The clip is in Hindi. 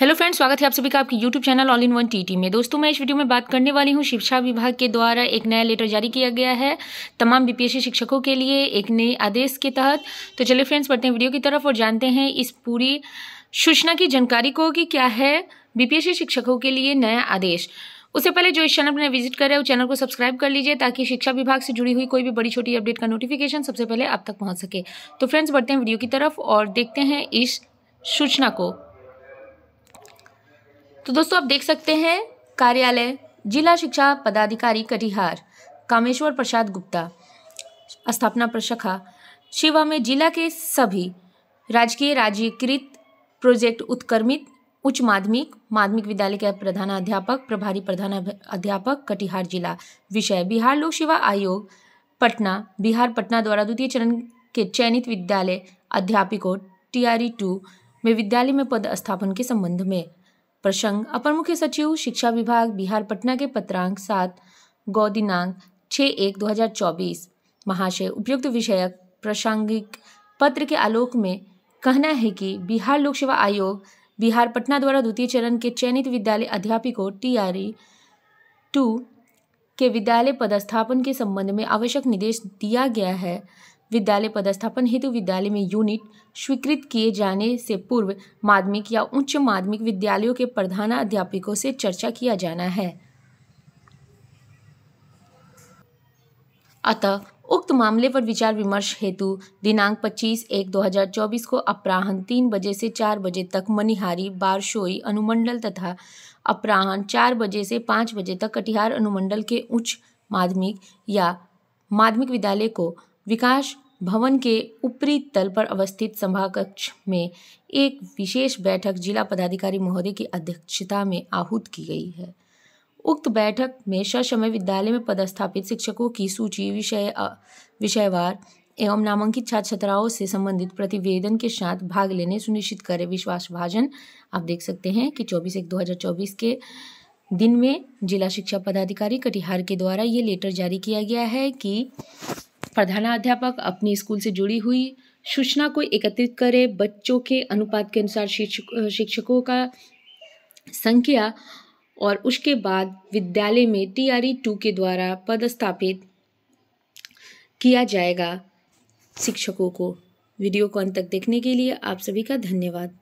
हेलो फ्रेंड्स स्वागत है आप सभी का आपके YouTube channel all in one TT में दोस्तों मैं इस वीडियो में बात करने वाली हूँ शिक्षा विभाग के द्वारा एक नया लेटर जारी किया गया है तमाम बीपीएससी शिक्षकों के लिए एक नए आदेश के तहत तो चलिए फ्रेंड्स बढ़ते हैं वीडियो की तरफ और जानते हैं इस पूरी सूचना की जानकारी को कि क्या है बीपीएससी शिक्षकों के लिए नया आदेश उससे पहले जो इस चैनल पर विजिट कर रहे हो चैनल को सब्सक्राइब कर लीजिए ताकि शिक्षा विभाग से जुड़ी हुई कोई भी बड़ी छोटी अपडेट का नोटिफिकेशन सबसे पहले आप तक पहुँच सके तो फ्रेंड्स बढ़ते हैं वीडियो की तरफ और देखते हैं इस सूचना को तो दोस्तों आप देख सकते हैं कार्यालय जिला शिक्षा पदाधिकारी कटिहार कामेश्वर प्रसाद गुप्ता स्थापना प्रशाखा शिवा में जिला के सभी राजकीय राज्यकृत प्रोजेक्ट उत्कर्मित उच्च माध्यमिक माध्यमिक विद्यालय के प्रधानाध्यापक प्रभारी प्रधान अध्यापक कटिहार जिला विषय बिहार लोक सेवा आयोग पटना बिहार पटना द्वारा द्वितीय चरण के चयनित विद्यालय अध्यापिकों टीआरई टू में विद्यालय में पद स्थापन के संबंध में प्रसंग अपर मुख्य सचिव शिक्षा विभाग बिहार पटना के पत्रांक सात गौ दिनांक छः एक दो हजार चौबीस महाशय उपयुक्त विषयक प्रासंगिक पत्र के आलोक में कहना है कि बिहार लोक सेवा आयोग बिहार पटना द्वारा द्वितीय चरण के चयनित विद्यालय अध्यापिकों टी आर ई टू के विद्यालय पदस्थापन के संबंध में आवश्यक निर्देश दिया गया है विद्यालय पदस्थापन हेतु विद्यालय में यूनिट स्वीकृत किए जाने से पूर्व माध्यमिक या उच्च माध्यमिक विद्यालयों के प्रधानाध्यापकों से चर्चा किया जाना है अतः उक्त मामले पर विचार विमर्श हेतु दिनांक 25 एक 2024 को अपराहन तीन बजे से चार बजे तक मनिहारी बारशोई अनुमंडल तथा अपराहन चार बजे से पाँच बजे तक कटिहार अनुमंडल के उच्च माध्यमिक या माध्यमिक विद्यालय को विकास भवन के ऊपरी तल पर अवस्थित सभाकक्ष में एक विशेष बैठक जिला पदाधिकारी महोदय की अध्यक्षता में आहूत की गई है उक्त बैठक में ससमय विद्यालय में पदस्थापित शिक्षकों की सूची विषय विषयवार एवं नामांकित छात्र छात्राओं से संबंधित प्रतिवेदन के साथ भाग लेने सुनिश्चित करें विश्वास भाजन आप देख सकते हैं कि 24 एक 2024 के दिन में जिला शिक्षा पदाधिकारी कटिहार के द्वारा ये लेटर जारी किया गया है कि प्रधानाध्यापक अपनी स्कूल से जुड़ी हुई सूचना को एकत्रित करें बच्चों के अनुपात के अनुसार शिक्षक शिक्षकों का संख्या और उसके बाद विद्यालय में टी आर ई टू के द्वारा पदस्थापित किया जाएगा शिक्षकों को वीडियो को अंत तक देखने के लिए आप सभी का धन्यवाद